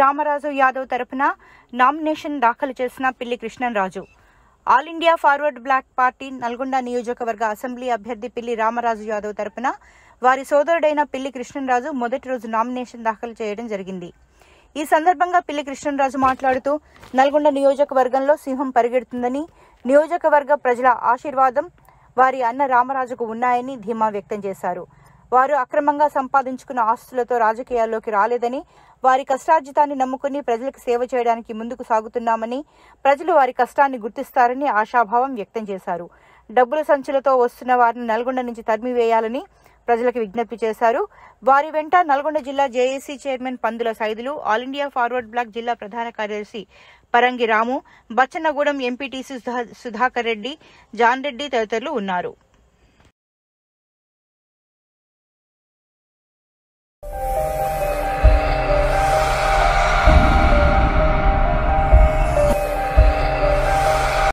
రామరాజు యాదవ్ తరపున నామినేషన్ దాఖలు చేసిన Pilli Krishnaraju all India forward block party Nalgonda నియోజకవర్గ అసెంబ్లీ అభ్యర్థి పిల్లి రామరాజు యాదవ్ తరపున వారి సోదరుడైన పిల్లి కృష్ణరాజు మొదటి రోజు నామినేషన్ దాఖలు చేయడం జరిగింది ఈ సందర్భంగా పిల్లి రాజు మాట్లాడుతూ నల్గొండ నియోజకవర్గంలో సింహం పరిగెడుతుందని నియోజకవర్గ ప్రజల ఆశీర్వాదం వారి అన్న రామరాజుకు ఉన్నాయని ధీమా వ్యక్తం చేశారు వారు అక్రమంగా సంపాదించుకున్న ఆస్తులతో రాజకీయాల్లోకి రాలేదని వారి కష్టార్జితాన్ని నమ్ముకుని ప్రజలకు సేవ చేయడానికి ముందుకు సాగుతున్నామని ప్రజలు వారి కష్టాన్ని గుర్తిస్తారని ఆశాభావం వ్యక్తం చేశారు డబ్బుల సంచులతో వస్తున్న వారిని నల్గొండ నుంచి తరిమివేయాలని ప్రజలకు విజ్ఞప్తి చేశారు వారి వెంట నల్గొండ జిల్లా JAC chairman Pandula Saidulu all India forward block జిల్లా ప్రధాన కార్యదర్శి పరంగి రాము బచ్చన్నగూడెం ఎంపీటీసీ సుధాకర్ రెడ్డి జాన్ రెడ్డి తదితరులు ఉన్నారు